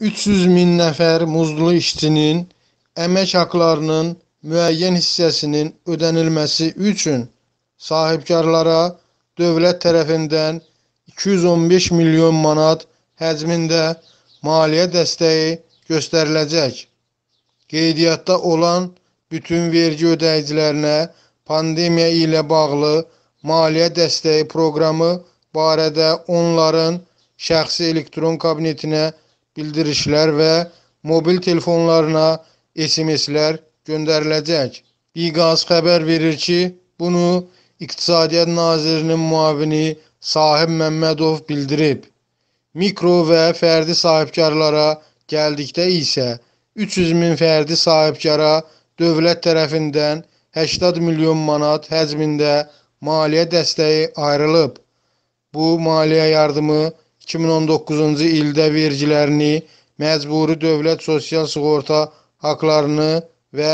300 min nəfər muzlu işçinin əmək haqlarının müəyyən hissəsinin ödənilməsi üçün sahibkarlara dövlət tərəfindən 215 milyon manat həcmində maliyyə dəstəyi göstəriləcək. Qeydiyyatda olan bütün vergi ödəyicilərinə pandemiya ilə bağlı maliyyə dəstəyi proqramı barədə onların şəxsi elektron kabinetinə bildirişlər və mobil telefonlarına SMS-lər göndəriləcək. Biqaz xəbər verir ki, bunu İqtisadiyyat Nazirinin müavini Sahib Məmmədov bildirib. Mikro və fərdi sahibkarlara gəldikdə isə 300 min fərdi sahibkara dövlət tərəfindən 80 milyon manat həcmində maliyyə dəstəyi ayrılıb. Bu maliyyə yardımı 2019-cu ildə vergilərini, məcburi dövlət sosial sığorta haqlarını və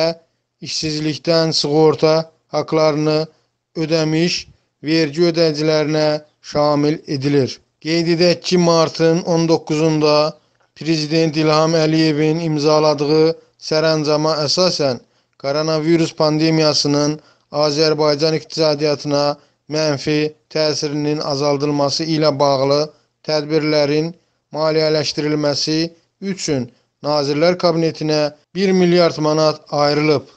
işsizlikdən sığorta haqlarını ödəmiş vergi ödəyicilərinə şamil edilir. Qeyd edək ki, martın 19-da Prezident İlham Əliyevin imzaladığı sərəncama əsasən koronavirus pandemiyasının Azərbaycan iqtisadiyyatına mənfi təsirinin azaldılması ilə bağlı tədbirlərin maliyyələşdirilməsi üçün Nazirlər Kabinetinə 1 milyard manat ayrılıb.